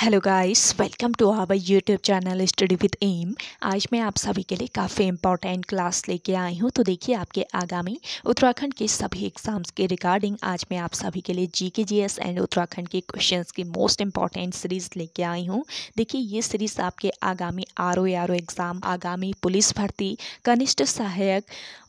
hello guys welcome to our YouTube channel study with M आज मैं आप सभी के लिए काफ़ी इंपॉर्टेंट क्लास लेके आई हूँ तो देखिए आपके आगामी उत्तराखंड के सभी एग्जाम्स के रिगार्डिंग आज मैं आप सभी के लिए जी के जी एस एंड उत्तराखंड के क्वेश्चंस की मोस्ट इंपॉर्टेंट सीरीज़ लेके आई हूँ देखिए ये सीरीज़ आपके आगामी R O R O exam आगामी पुलिस भर्ती कनिष्ठ सहायक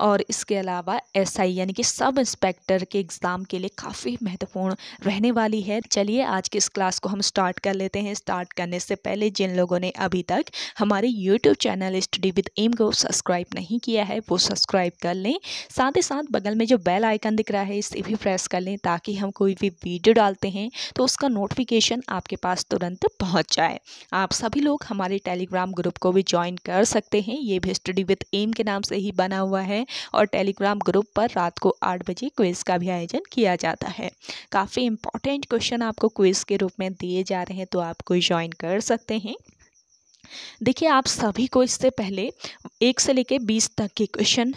और इसके अलावा एस आई यानी कि सब इंस्पेक्टर के एग्ज़ाम के लिए काफ़ी महत्वपूर्ण रहने वाली है चलिए आज के इस क्लास को हम स्टार्ट कर लेते हैं हैं स्टार्ट करने से पहले जिन लोगों ने अभी तक हमारे YouTube channel study with M को सब्सक्राइब नहीं किया है वो सब्सक्राइब कर लें साथ ही साथ बगल में जो बेल आइकन दिख रहा है इसे भी प्रेस कर लें ताकि हम कोई भी वीडियो डालते हैं तो उसका नोटिफिकेशन आपके पास तुरंत पहुँच जाए आप सभी लोग हमारे टेलीग्राम ग्रुप को भी ज्वाइन कर सकते हैं ये भी स्टडी विद एम के नाम से ही बना हुआ है और टेलीग्राम ग्रुप पर रात को आठ बजे क्विज़ का भी आयोजन किया जाता है काफ़ी इंपॉर्टेंट क्वेश्चन आपको क्विज़ के रूप में दिए जा रहे हैं तो आप आप कोई ज्वाइन कर सकते हैं देखिए आप सभी को इससे पहले एक से लेके बीस तक के क्वेश्चन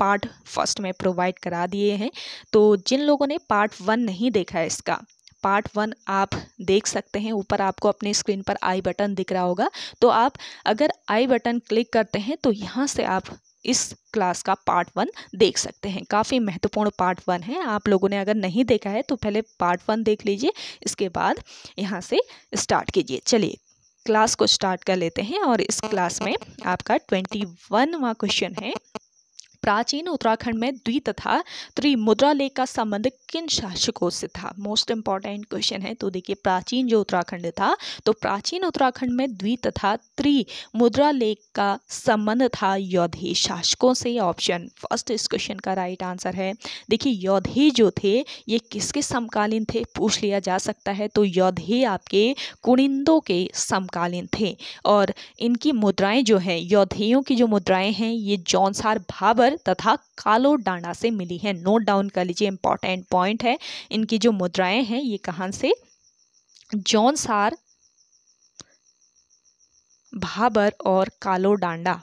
पार्ट फर्स्ट में प्रोवाइड करा दिए हैं तो जिन लोगों ने पार्ट वन नहीं देखा है इसका पार्ट वन आप देख सकते हैं ऊपर आपको अपने स्क्रीन पर आई बटन दिख रहा होगा तो आप अगर आई बटन क्लिक करते हैं तो यहाँ से आप इस क्लास का पार्ट वन देख सकते हैं काफ़ी महत्वपूर्ण पार्ट वन है आप लोगों ने अगर नहीं देखा है तो पहले पार्ट वन देख लीजिए इसके बाद यहाँ से स्टार्ट कीजिए चलिए क्लास को स्टार्ट कर लेते हैं और इस क्लास में आपका ट्वेंटी वनवा क्वेश्चन है प्राचीन उत्तराखंड में द्वि तथा त्रिमुद्रा लेख का संबंध किन शासकों से था मोस्ट इंपॉर्टेंट क्वेश्चन है तो देखिए प्राचीन जो उत्तराखंड था तो प्राचीन उत्तराखंड में द्वि तथा त्रिमुद्रा लेख का संबंध था योधे शासकों से ऑप्शन फर्स्ट इस क्वेश्चन का राइट आंसर है देखिए योधे जो थे ये किसके समकालीन थे पूछ लिया जा सकता है तो योधे आपके कुणिंदों के समकालीन थे और इनकी मुद्राएं जो हैं योधेयों की जो मुद्राएं हैं ये जौनसार भाबर तथा कालो डांडा से मिली है नोट डाउन कर लीजिए इंपॉर्टेंट पॉइंट है इनकी जो मुद्राएं हैं ये कहाँ से जॉनसार भाबर और कालो डांडा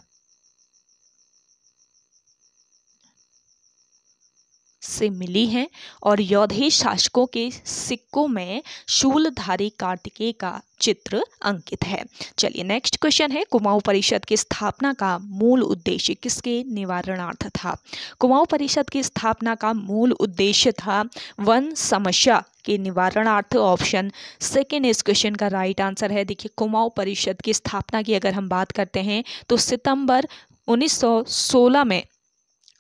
से मिली हैं और यौधे शासकों के सिक्कों में शूलधारी कार्तिकेय का चित्र अंकित है चलिए नेक्स्ट क्वेश्चन है कुमाऊं परिषद की स्थापना का मूल उद्देश्य किसके निवारणार्थ था कुमाऊं परिषद की स्थापना का मूल उद्देश्य था वन समस्या के निवारणार्थ ऑप्शन सेकेंड इस क्वेश्चन का राइट आंसर है देखिए कुमाऊं परिषद की स्थापना की अगर हम बात करते हैं तो सितंबर 1916 में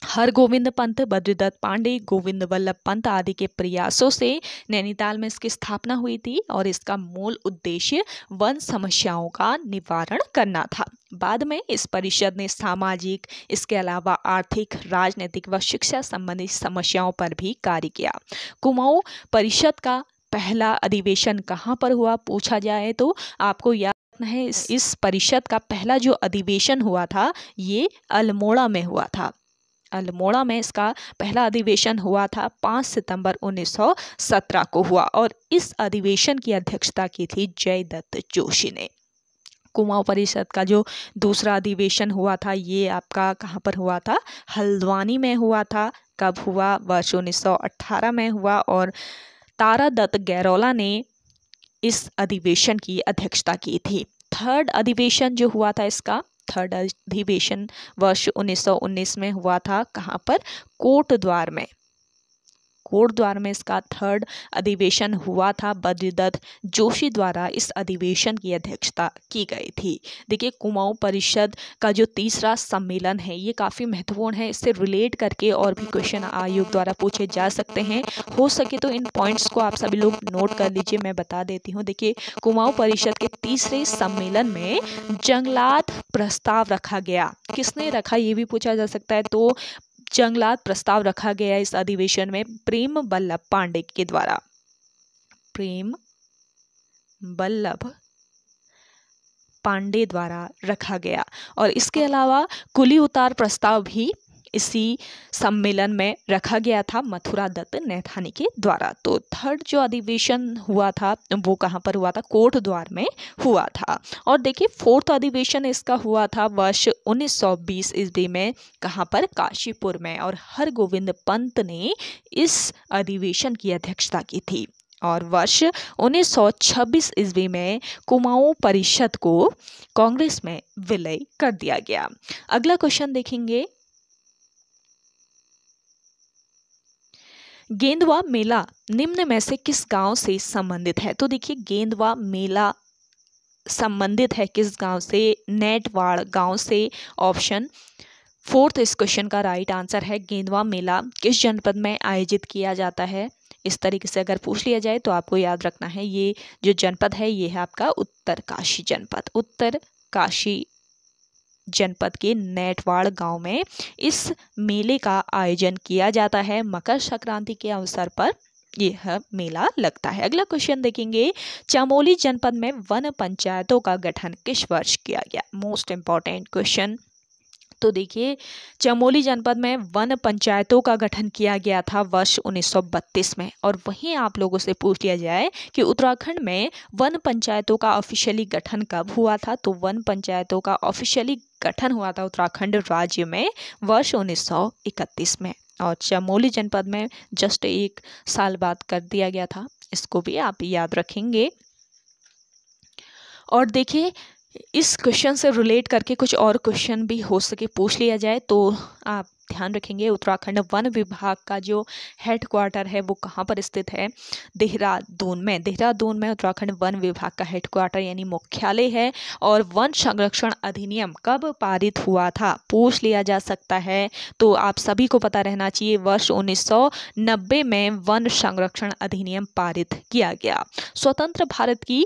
हरगोविंद पंत बद्रीदत्त पांडे गोविंद वल्लभ पंत आदि के प्रयासों से नैनीताल में इसकी स्थापना हुई थी और इसका मूल उद्देश्य वन समस्याओं का निवारण करना था बाद में इस परिषद ने सामाजिक इसके अलावा आर्थिक राजनीतिक व शिक्षा संबंधी समस्याओं पर भी कार्य किया कुमाऊं परिषद का पहला अधिवेशन कहाँ पर हुआ पूछा जाए तो आपको याद है इस परिषद का पहला जो अधिवेशन हुआ था ये अल्मोड़ा में हुआ था अल्मोड़ा में इसका पहला अधिवेशन हुआ था 5 सितंबर 1917 को हुआ और इस अधिवेशन की अध्यक्षता की थी जयदत्त जोशी ने कुमाऊं परिषद का जो दूसरा अधिवेशन हुआ था ये आपका कहाँ पर हुआ था हल्द्वानी में हुआ था कब हुआ वर्ष 1918 में हुआ और तारा दत्त गैरोला ने इस अधिवेशन की अध्यक्षता की थी थर्ड अधिवेशन जो हुआ था इसका थर्ड अधिवेशन वर्ष 1919 में हुआ था कहाँ पर कोट द्वार में कोटद्वार में इसका थर्ड अधिवेशन हुआ था बद्रीदत्त जोशी द्वारा इस अधिवेशन की अध्यक्षता की गई थी देखिए कुमाऊं परिषद का जो तीसरा सम्मेलन है ये काफ़ी महत्वपूर्ण है इससे रिलेट करके और भी क्वेश्चन आयोग द्वारा पूछे जा सकते हैं हो सके तो इन पॉइंट्स को आप सभी लोग नोट कर लीजिए मैं बता देती हूँ देखिए कुमाऊं परिषद के तीसरे सम्मेलन में जंगलात प्रस्ताव रखा गया किसने रखा ये भी पूछा जा सकता है तो जंगलात प्रस्ताव रखा गया इस अधिवेशन में प्रेम बल्लभ पांडे के द्वारा प्रेम बल्लभ पांडे द्वारा रखा गया और इसके अलावा कुली उतार प्रस्ताव भी इसी सम्मेलन में रखा गया था मथुरा दत्त नैथानी के द्वारा तो थर्ड जो अधिवेशन हुआ था वो कहाँ पर हुआ था कोर्ट द्वार में हुआ था और देखिए फोर्थ अधिवेशन इसका हुआ था वर्ष 1920 ईस्वी में कहाँ पर काशीपुर में और हर गोविंद पंत ने इस अधिवेशन की अध्यक्षता की थी और वर्ष 1926 ईस्वी में कुमाऊं परिषद को कांग्रेस में विलय कर दिया गया अगला क्वेश्चन देखेंगे गेंदवा मेला निम्न में से किस गांव से संबंधित है तो देखिए गेंदवा मेला संबंधित है किस गांव से नेटवाड़ गांव से ऑप्शन फोर्थ इस क्वेश्चन का राइट आंसर है गेंदवा मेला किस जनपद में आयोजित किया जाता है इस तरीके से अगर पूछ लिया जाए तो आपको याद रखना है ये जो जनपद है ये है आपका उत्तरकाशी जनपद उत्तरकाशी जनपद के नेटवाड़ गांव में इस मेले का आयोजन किया जाता है मकर संक्रांति के अवसर पर यह मेला लगता है अगला क्वेश्चन देखेंगे चमोली जनपद में वन पंचायतों का गठन किस वर्ष किया गया मोस्ट इंपॉर्टेंट क्वेश्चन तो देखिए चमोली जनपद में वन पंचायतों का गठन किया गया था वर्ष 1932 में और वहीं आप लोगों से पूछ लिया जाए कि उत्तराखंड में वन पंचायतों का ऑफिशियली गठन कब हुआ था तो वन पंचायतों का ऑफिशियली गठन हुआ था उत्तराखंड राज्य में वर्ष 1931 में और चमोली जनपद में जस्ट एक साल बाद कर दिया गया था इसको भी आप याद रखेंगे और देखिए इस क्वेश्चन से रिलेट करके कुछ और क्वेश्चन भी हो सके पूछ लिया जाए तो आप ध्यान रखेंगे उत्तराखंड वन विभाग का जो हेड क्वार्टर है वो कहाँ पर स्थित है देहरादून में देहरादून में उत्तराखंड वन विभाग का हेड क्वार्टर यानी मुख्यालय है और वन संरक्षण अधिनियम कब पारित हुआ था पूछ लिया जा सकता है तो आप सभी को पता रहना चाहिए वर्ष 1990 में वन संरक्षण अधिनियम पारित किया गया स्वतंत्र भारत की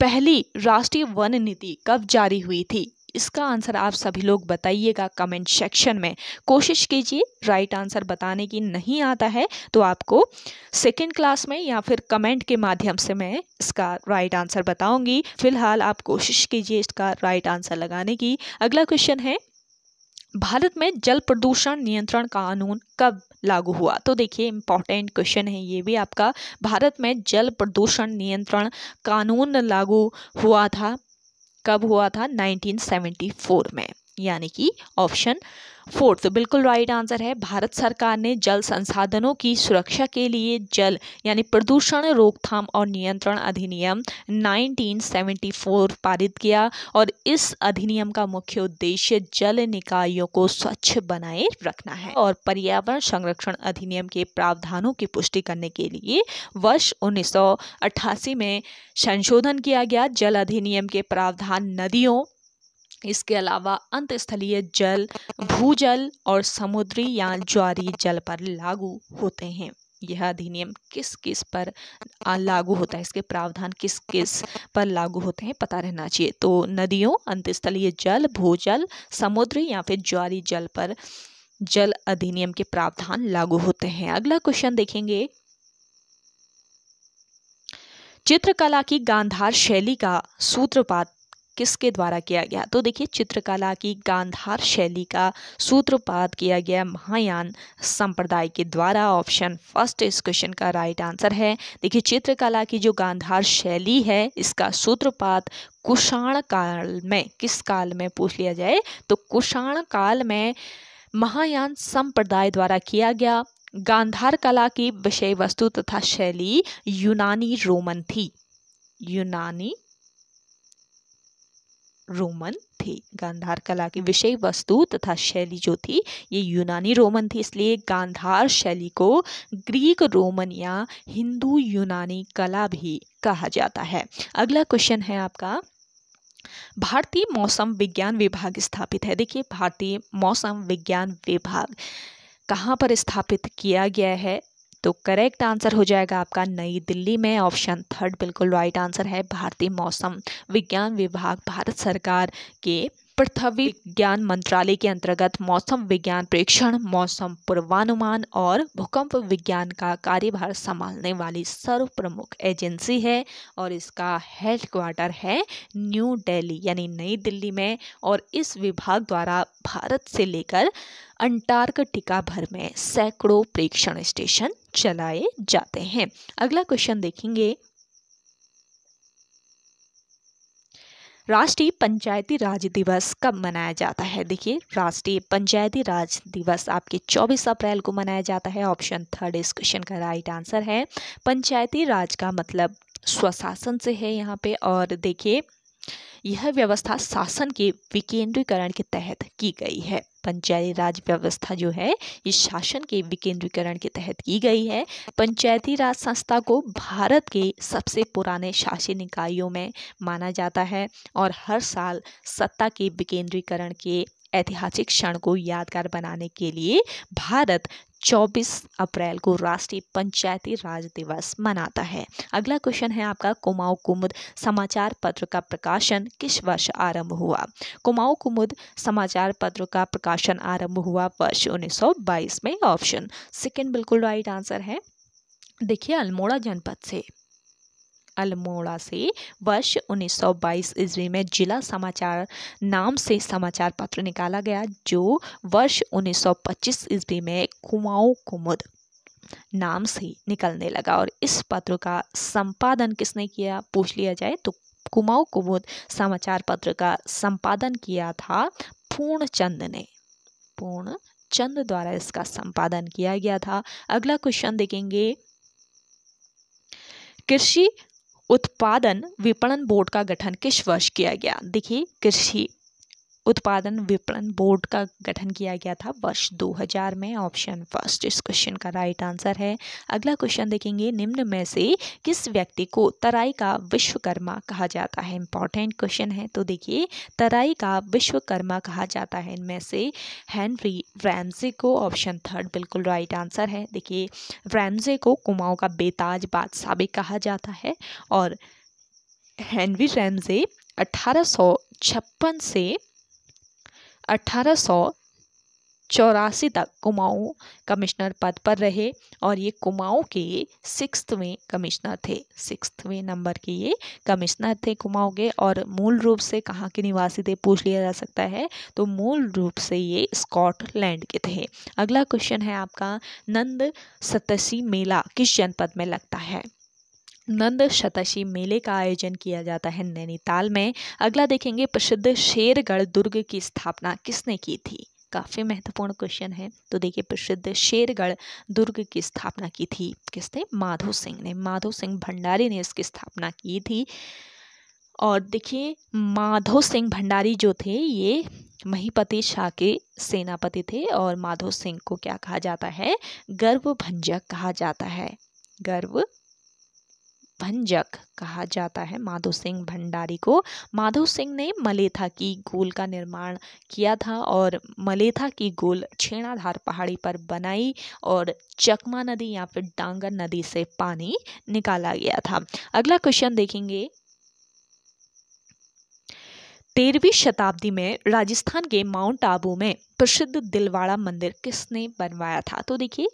पहली राष्ट्रीय वन नीति कब जारी हुई थी इसका आंसर आप सभी लोग बताइएगा कमेंट सेक्शन में कोशिश कीजिए राइट आंसर बताने की नहीं आता है तो आपको सेकेंड क्लास में या फिर कमेंट के माध्यम से मैं इसका राइट आंसर बताऊंगी फिलहाल आप कोशिश कीजिए इसका राइट आंसर लगाने की अगला क्वेश्चन है भारत में जल प्रदूषण नियंत्रण कानून कब लागू हुआ तो देखिए इम्पॉर्टेंट क्वेश्चन है ये भी आपका भारत में जल प्रदूषण नियंत्रण कानून लागू हुआ था कब हुआ था 1974 में यानी कि ऑप्शन फोर्थ तो बिल्कुल राइट आंसर है भारत सरकार ने जल संसाधनों की सुरक्षा के लिए जल यानी प्रदूषण रोकथाम और नियंत्रण अधिनियम 1974 पारित किया और इस अधिनियम का मुख्य उद्देश्य जल निकायों को स्वच्छ बनाए रखना है और पर्यावरण संरक्षण अधिनियम के प्रावधानों की पुष्टि करने के लिए वर्ष उन्नीस में संशोधन किया गया जल अधिनियम के प्रावधान नदियों इसके अलावा अंतस्थलीय जल भूजल और समुद्री या ज्वारी जल पर लागू होते हैं यह अधिनियम किस किस पर लागू होता है इसके प्रावधान किस किस पर लागू होते हैं पता रहना चाहिए तो नदियों अंतस्थलीय जल भूजल समुद्र या फिर ज्वारी जल पर जल अधिनियम के प्रावधान लागू होते हैं अगला क्वेश्चन देखेंगे चित्रकला की गांधार शैली का सूत्रपात किसके द्वारा किया गया तो देखिए चित्रकला की गांधार शैली का सूत्रपात किया गया महायान संप्रदाय के द्वारा ऑप्शन फर्स्ट इस क्वेश्चन का राइट आंसर है देखिए चित्रकला की जो गांधार शैली है इसका सूत्रपात कुषाण काल में किस काल में पूछ लिया जाए तो कुषाण काल में महायान संप्रदाय द्वारा किया गया गांधार कला की विषय वस्तु तथा शैली यूनानी रोमन थी यूनानी रोमन थी गांधार कला की विषय वस्तु तथा शैली जो थी ये यूनानी रोमन थी इसलिए गांधार शैली को ग्रीक रोमन या हिंदू यूनानी कला भी कहा जाता है अगला क्वेश्चन है आपका भारतीय मौसम विज्ञान विभाग स्थापित है देखिए भारतीय मौसम विज्ञान विभाग कहाँ पर स्थापित किया गया है तो करेक्ट आंसर हो जाएगा आपका नई दिल्ली में ऑप्शन थर्ड बिल्कुल राइट आंसर है भारतीय मौसम विज्ञान विभाग भारत सरकार के पृथ्वी विज्ञान मंत्रालय के अंतर्गत मौसम विज्ञान प्रेक्षण मौसम पूर्वानुमान और भूकंप विज्ञान का कार्यभार संभालने वाली सर्व प्रमुख एजेंसी है और इसका हेड क्वार्टर है न्यू दिल्ली यानी नई दिल्ली में और इस विभाग द्वारा भारत से लेकर अंटार्कटिका भर में सैकड़ों प्रेक्षण स्टेशन चलाए जाते हैं अगला क्वेश्चन देखेंगे राष्ट्रीय पंचायती राज दिवस कब मनाया जाता है देखिए राष्ट्रीय पंचायती राज दिवस आपके 24 अप्रैल को मनाया जाता है ऑप्शन थर्ड इस क्वेश्चन का राइट आंसर है पंचायती राज का मतलब स्वशासन से है यहाँ पे और देखिए यह व्यवस्था शासन के विकेंद्रीकरण के तहत की गई है पंचायती राज व्यवस्था जो है ये शासन के विकेंद्रीकरण के तहत की गई है पंचायती राज संस्था को भारत के सबसे पुराने शासी निकायों में माना जाता है और हर साल सत्ता के विकेंद्रीकरण के ऐतिहासिक क्षण को यादगार बनाने के लिए भारत 24 अप्रैल को राष्ट्रीय पंचायती राज दिवस मनाता है अगला क्वेश्चन है आपका कुमाऊं कुमुद समाचार पत्र का प्रकाशन किस वर्ष आरंभ हुआ कुमाऊं कुमुद समाचार पत्र का प्रकाशन आरंभ हुआ वर्ष 1922 में ऑप्शन सेकेंड बिल्कुल राइट आंसर है देखिए अल्मोड़ा जनपद से अल्मोड़ा से वर्ष 1922 ईस्वी में जिला समाचार नाम से समाचार पत्र निकाला गया जो वर्ष 1925 ईस्वी में कुमाऊ कुमुद नाम से निकलने लगा और इस पत्र का संपादन किसने किया पूछ लिया जाए तो कुमाऊ कुमुद समाचार पत्र का संपादन किया था पूर्णचंद ने पूर्ण चंद द्वारा इसका संपादन किया गया था अगला क्वेश्चन देखेंगे कृषि उत्पादन विपणन बोर्ड का गठन किस वर्ष किया गया देखिए कृषि उत्पादन विपणन बोर्ड का गठन किया गया था वर्ष 2000 में ऑप्शन फर्स्ट इस क्वेश्चन का राइट आंसर है अगला क्वेश्चन देखेंगे निम्न में से किस व्यक्ति को तराई का विश्वकर्मा कहा जाता है इंपॉर्टेंट क्वेश्चन है तो देखिए तराई का विश्वकर्मा कहा जाता है इनमें से हैंनरी रैमजे को ऑप्शन थर्ड बिल्कुल राइट आंसर है देखिए रैमजे को कुमाऊँ का बेताज बादशाह भी कहा जाता है और हैंनरी रैमजे अठारह से अठारह सौ चौरासी तक कुमाऊं कमिश्नर पद पर रहे और ये कुमाऊं के सिक्स्थवें कमिश्नर थे सिक्सवें नंबर के ये कमिश्नर थे कुमाऊं के और मूल रूप से कहाँ के निवासी थे पूछ लिया जा सकता है तो मूल रूप से ये स्कॉटलैंड के थे अगला क्वेश्चन है आपका नंद सतसी मेला किस जनपद में लगता है नंद शताशी मेले का आयोजन किया जाता है नैनीताल में अगला देखेंगे प्रसिद्ध शेरगढ़ दुर्ग की स्थापना किसने की थी काफ़ी महत्वपूर्ण क्वेश्चन है तो देखिए प्रसिद्ध शेरगढ़ दुर्ग की स्थापना की थी किसने माधो सिंह ने माधो सिंह भंडारी ने इसकी स्थापना की थी और देखिए माधो सिंह भंडारी जो थे ये महीपति शाह के सेनापति थे और माधो सिंह को क्या कहा जाता है गर्व भंजक कहा जाता है गर्व भंजक कहा जाता है माधो सिंह भंडारी को माधो सिंह ने मलेथा की गोल का निर्माण किया था और मलेथा की गोल छेणाधार पहाड़ी पर बनाई और चकमा नदी या फिर डांगर नदी से पानी निकाला गया था अगला क्वेश्चन देखेंगे तेरहवीं शताब्दी में राजस्थान के माउंट आबू में प्रसिद्ध दिलवाड़ा मंदिर किसने बनवाया था तो देखिए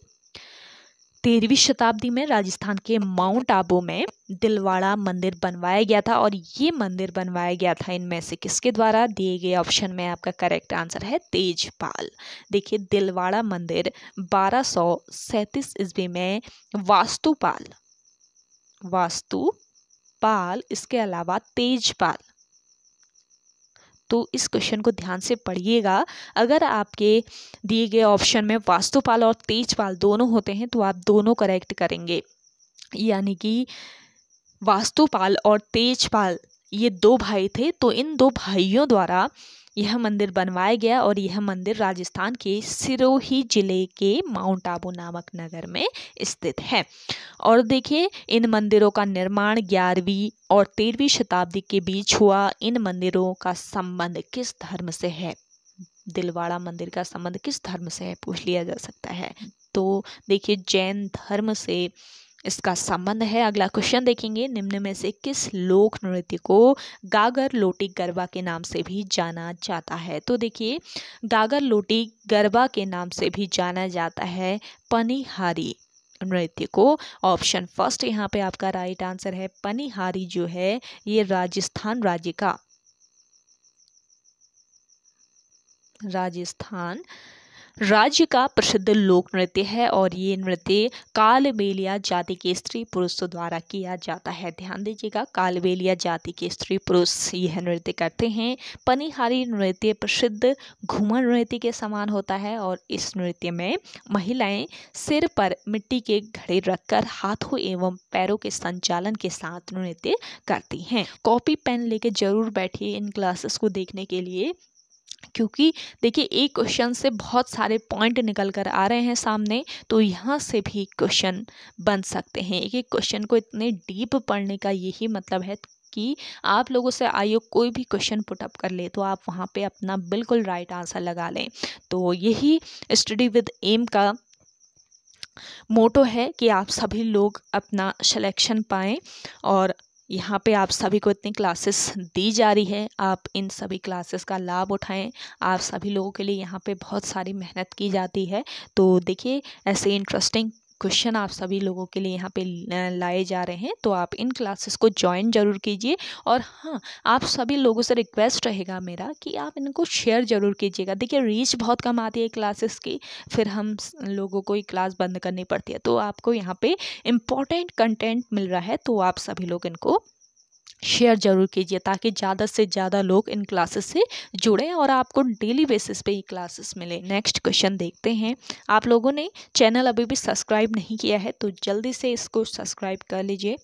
तेरहवीं शताब्दी में राजस्थान के माउंट आबू में दिलवाड़ा मंदिर बनवाया गया था और ये मंदिर बनवाया गया था इनमें से किसके द्वारा दिए गए ऑप्शन में आपका करेक्ट आंसर है तेजपाल देखिए दिलवाड़ा मंदिर बारह सौ सैंतीस ईस्वी में वास्तुपाल वास्तुपाल इसके अलावा तेजपाल तो इस क्वेश्चन को ध्यान से पढ़िएगा अगर आपके दिए गए ऑप्शन में वास्तुपाल और तेजपाल दोनों होते हैं तो आप दोनों करेक्ट करेंगे यानी कि वास्तुपाल और तेजपाल ये दो भाई थे तो इन दो भाइयों द्वारा यह मंदिर बनवाया गया और यह मंदिर राजस्थान के सिरोही जिले के माउंट आबू नामक नगर में स्थित है और देखिए इन मंदिरों का निर्माण ग्यारहवीं और तेरहवीं शताब्दी के बीच हुआ इन मंदिरों का संबंध किस धर्म से है दिलवाड़ा मंदिर का संबंध किस धर्म से है पूछ लिया जा सकता है तो देखिए जैन धर्म से इसका संबंध है अगला क्वेश्चन देखेंगे निम्न में से किस लोक नृत्य को गागर लोटी गरबा के नाम से भी जाना जाता है तो देखिए गागर लोटी गरबा के नाम से भी जाना जाता है पनिहारी नृत्य को ऑप्शन फर्स्ट यहाँ पे आपका राइट आंसर है पनिहारी जो है ये राजस्थान राज्य का राजस्थान राज्य का प्रसिद्ध लोक नृत्य है और ये नृत्य कालबेलिया जाति के स्त्री पुरुषों द्वारा किया जाता है ध्यान दीजिएगा कालबेलिया जाति के स्त्री पुरुष यह नृत्य करते हैं पनिहारी नृत्य प्रसिद्ध घूमर नृत्य के समान होता है और इस नृत्य में महिलाएं सिर पर मिट्टी के घड़े रखकर हाथों एवं पैरों के संचालन के साथ नृत्य करती हैं कॉपी पेन लेके जरूर बैठिए इन क्लासेस को देखने के लिए क्योंकि देखिए एक क्वेश्चन से बहुत सारे पॉइंट निकल कर आ रहे हैं सामने तो यहाँ से भी क्वेश्चन बन सकते हैं एक एक क्वेश्चन को इतने डीप पढ़ने का यही मतलब है कि आप लोगों से आयोग कोई भी क्वेश्चन पुटअप कर ले तो आप वहाँ पे अपना बिल्कुल राइट आंसर लगा लें तो यही स्टडी विद एम का मोटो है कि आप सभी लोग अपना सिलेक्शन पाएँ और यहाँ पे आप सभी को इतनी क्लासेस दी जा रही है आप इन सभी क्लासेस का लाभ उठाएं आप सभी लोगों के लिए यहाँ पे बहुत सारी मेहनत की जाती है तो देखिए ऐसे इंटरेस्टिंग क्वेश्चन आप सभी लोगों के लिए यहाँ पे लाए जा रहे हैं तो आप इन क्लासेस को ज्वाइन जरूर कीजिए और हाँ आप सभी लोगों से रिक्वेस्ट रहेगा मेरा कि आप इनको शेयर जरूर कीजिएगा देखिए रीच बहुत कम आती है क्लासेस की फिर हम लोगों को ये क्लास बंद करनी पड़ती है तो आपको यहाँ पे इम्पॉर्टेंट कंटेंट मिल रहा है तो आप सभी लोग इनको शेयर ज़रूर कीजिए ताकि ज़्यादा से ज़्यादा लोग इन क्लासेस से जुड़ें और आपको डेली बेसिस पे ये क्लासेस मिले नेक्स्ट क्वेश्चन देखते हैं आप लोगों ने चैनल अभी भी सब्सक्राइब नहीं किया है तो जल्दी से इसको सब्सक्राइब कर लीजिए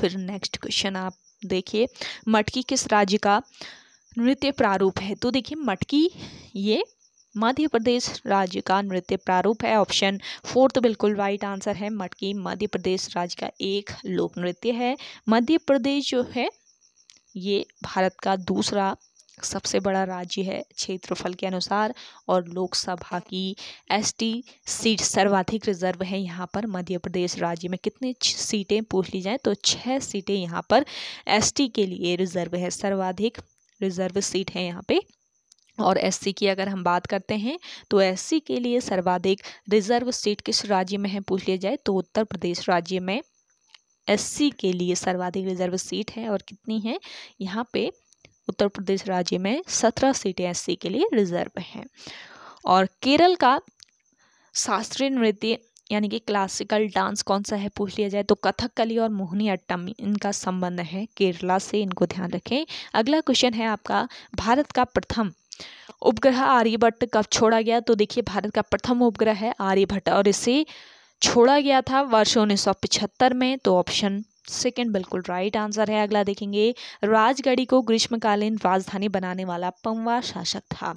फिर नेक्स्ट क्वेश्चन आप देखिए मटकी किस राज्य का नृत्य प्रारूप है तो देखिए मटकी ये मध्य प्रदेश राज्य का नृत्य प्रारूप है ऑप्शन फोर्थ तो बिल्कुल राइट आंसर है मटकी मध्य प्रदेश राज्य का एक लोक नृत्य है मध्य प्रदेश जो है ये भारत का दूसरा सबसे बड़ा राज्य है क्षेत्रफल के अनुसार और लोकसभा की एसटी सीट सर्वाधिक रिजर्व है यहाँ पर मध्य प्रदेश राज्य में कितनी सीटें पूछ ली जाएँ तो छः सीटें यहाँ पर एसटी के लिए रिजर्व है सर्वाधिक रिजर्व सीट है यहाँ पे और एससी की अगर हम बात करते हैं तो एससी के लिए सर्वाधिक रिजर्व सीट किस राज्य में है पूछ लिया जाए तो उत्तर प्रदेश राज्य में एससी के लिए सर्वाधिक रिजर्व सीट है और कितनी है यहाँ पे उत्तर प्रदेश राज्य में सत्रह सीटें एससी के लिए रिजर्व हैं और केरल का शास्त्रीय नृत्य यानी कि क्लासिकल डांस कौन सा है पूछ लिया जाए तो कथकली और मोहनी अट्टम इनका संबंध है केरला से इनको ध्यान रखें अगला क्वेश्चन है आपका भारत का प्रथम उपग्रह आर्यभट्ट कब छोड़ा गया तो देखिए भारत का प्रथम उपग्रह है आर्यभट्ट और इसे छोड़ा गया था वर्ष उन्नीस में तो ऑप्शन सेकेंड बिल्कुल राइट आंसर है अगला देखेंगे राजगढ़ी को ग्रीष्मकालीन राजधानी बनाने वाला पंवा शासक था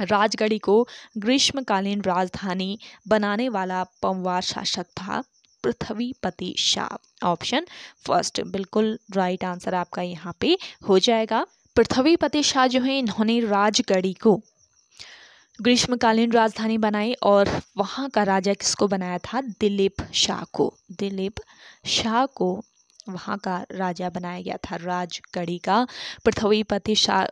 राजगढ़ी को ग्रीष्मकालीन राजधानी बनाने वाला पंवा शासक था पृथ्वीपति शाह ऑप्शन फर्स्ट बिल्कुल राइट आंसर आपका यहाँ पे हो जाएगा पृथ्वीपति शाह जो हैं इन्होंने राजगढ़ी को ग्रीष्मकालीन राजधानी बनाई और वहाँ का राजा किसको बनाया था दिलीप शाह को दिलीप शाह को वहाँ का राजा बनाया गया था राजगढ़ी का पृथ्वीपति शाह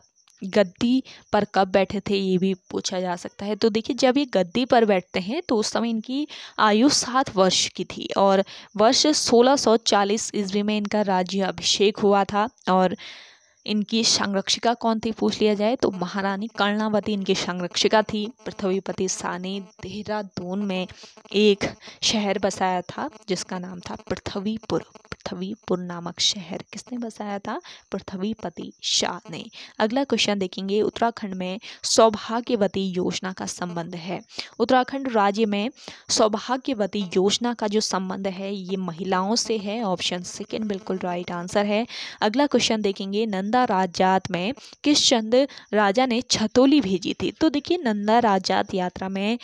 गद्दी पर कब बैठे थे ये भी पूछा जा सकता है तो देखिए जब ये गद्दी पर बैठते हैं तो उस समय इनकी आयु सात वर्ष की थी और वर्ष 1640 ईस्वी में इनका राज्य अभिषेक हुआ था और इनकी संरक्षिका कौन थी पूछ लिया जाए तो महारानी कर्णावती इनकी संरक्षिका थी पृथ्वीपति शाह ने देहरादून में एक शहर बसाया था जिसका नाम था पृथ्वीपुर पृथ्वीपुर नामक शहर किसने बसाया था पृथ्वीपति शाह ने अगला क्वेश्चन देखेंगे उत्तराखंड में सौभाग्यवती योजना का संबंध है उत्तराखंड राज्य में सौभाग्यवती योजना का जो संबंध है ये महिलाओं से है ऑप्शन सेकेंड बिल्कुल राइट आंसर है अगला क्वेश्चन देखेंगे नंदा राजात में किस चंद राजा ने छतोली भेजी थी तो देखिए नंदा राजात यात्रा में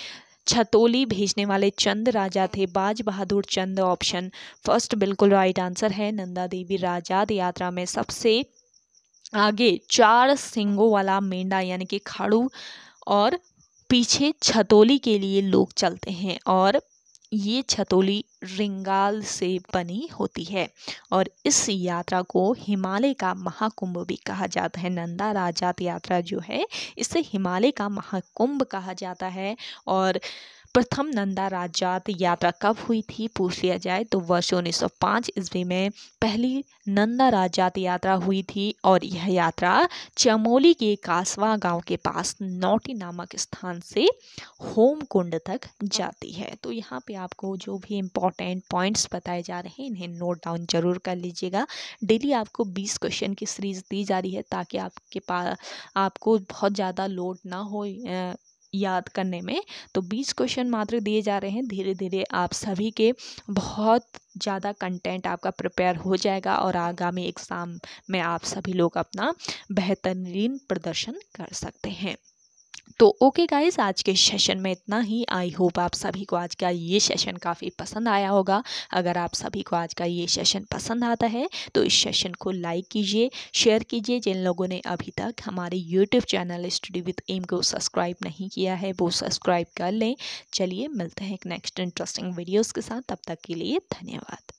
छतोली भेजने वाले चंद राजा थे बाज बहादुर चंद ऑप्शन फर्स्ट बिल्कुल राइट आंसर है नंदा देवी राजाद यात्रा में सबसे आगे चार सिंगों वाला मेंढा यानी कि खाड़ू और पीछे छतोली के लिए लोग चलते हैं और ये छतोली रिंगाल से बनी होती है और इस यात्रा को हिमालय का महाकुंभ भी कहा जाता है नंदा राजात यात्रा जो है इसे हिमालय का महाकुंभ कहा जाता है और प्रथम नंदा राजात यात्रा कब हुई थी पूछ लिया जाए तो वर्ष 1905 ईस्वी में पहली नंदा राजात यात्रा हुई थी और यह यात्रा चमोली के कासवा गांव के पास नौटी नामक स्थान से होमकुंड तक जाती है तो यहाँ पे आपको जो भी इम्पोर्टेंट पॉइंट्स बताए जा रहे हैं इन्हें नोट डाउन जरूर कर लीजिएगा डेली आपको बीस क्वेश्चन की सीरीज दी जा रही है ताकि आपके पास आपको बहुत ज़्यादा लोड ना हो याद करने में तो बीस क्वेश्चन मात्र दिए जा रहे हैं धीरे धीरे आप सभी के बहुत ज़्यादा कंटेंट आपका प्रिपेयर हो जाएगा और आगामी एग्ज़ाम में आप सभी लोग अपना बेहतरीन प्रदर्शन कर सकते हैं तो ओके गाइस आज के सेशन में इतना ही आई होप आप सभी को आज का ये सेशन काफ़ी पसंद आया होगा अगर आप सभी को आज का ये सेशन पसंद आता है तो इस सेशन को लाइक कीजिए शेयर कीजिए जिन लोगों ने अभी तक हमारे YouTube channel study with M को सब्सक्राइब नहीं किया है वो सब्सक्राइब कर लें चलिए मिलते हैं एक नेक्स्ट इंटरेस्टिंग वीडियोज़ के साथ तब तक के लिए धन्यवाद